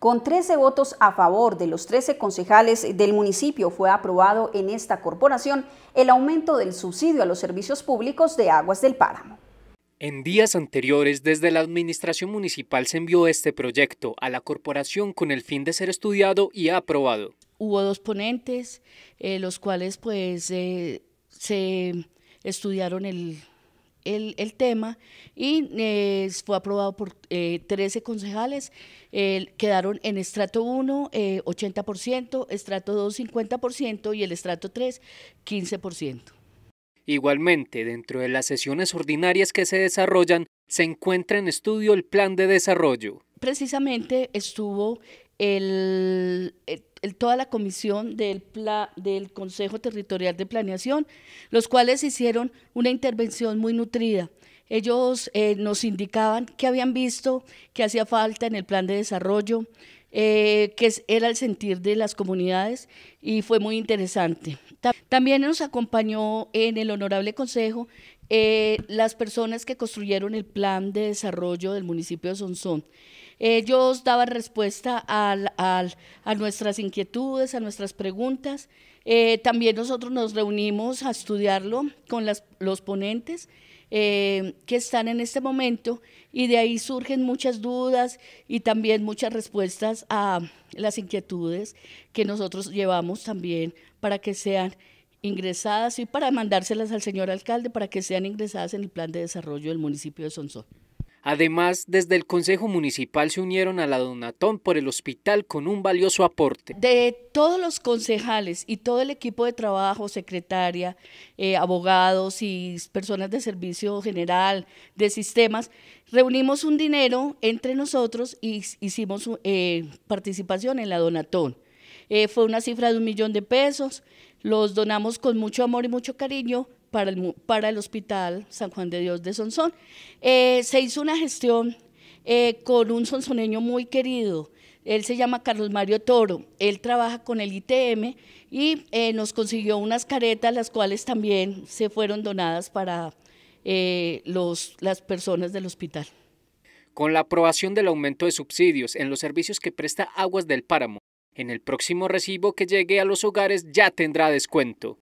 Con 13 votos a favor de los 13 concejales del municipio fue aprobado en esta corporación el aumento del subsidio a los servicios públicos de aguas del páramo. En días anteriores, desde la Administración Municipal se envió este proyecto a la corporación con el fin de ser estudiado y aprobado. Hubo dos ponentes, eh, los cuales pues eh, se estudiaron el, el, tema y eh, fue aprobado por 13 eh, concejales. quedaron en estrato 1 80%, eh, estrato 2 50% y el estrato 3 15%. Igualmente, dentro de las sesiones ordinarias que se desarrollan, se encuentra en estudio el plan de desarrollo. Precisamente estuvo eh, el, toda la comisión del, del Consejo Territorial de Planeación, los cuales hicieron una intervención muy nutrida. Ellos eh, nos indicaban que habían visto que hacía falta en el plan de desarrollo, eh, que era el sentir de las comunidades y fue muy interesante. También nos acompañó en el Honorable Consejo eh, las personas que construyeron el plan de desarrollo del municipio de Sonsón. Ellos daban respuesta a nuestras inquietudes, a nuestras preguntas. Eh, también nosotros nos reunimos a estudiarlo con los ponentes eh, que están en este momento y de ahí surgen muchas dudas y también muchas respuestas a las inquietudes que nosotros llevamos también para que sean ingresadas y para mandárselas al señor alcalde para que sean ingresadas en el plan de desarrollo del municipio de Sonsón. Además, desde el Consejo Municipal se unieron a la Donatón por el hospital con un valioso aporte. De todos los concejales y todo el equipo de trabajo, secretaria, eh, abogados y personas de servicio general, de sistemas, reunimos un dinero entre nosotros y hicimos eh, participación en la Donatón. Eh, fue una cifra de un millón de pesos, los donamos con mucho amor y mucho cariño para el, Hospital San Juan de Dios de Sonsón. Eh, se hizo una gestión eh, con un sonsoneño muy querido. Él se llama Carlos Mario Toro, él trabaja con el ITM y eh, nos consiguió unas caretas, las cuales también se fueron donadas para las personas del hospital. Con la aprobación del aumento de subsidios en los servicios que presta Aguas del Páramo, en el próximo recibo que llegue a los hogares ya tendrá descuento.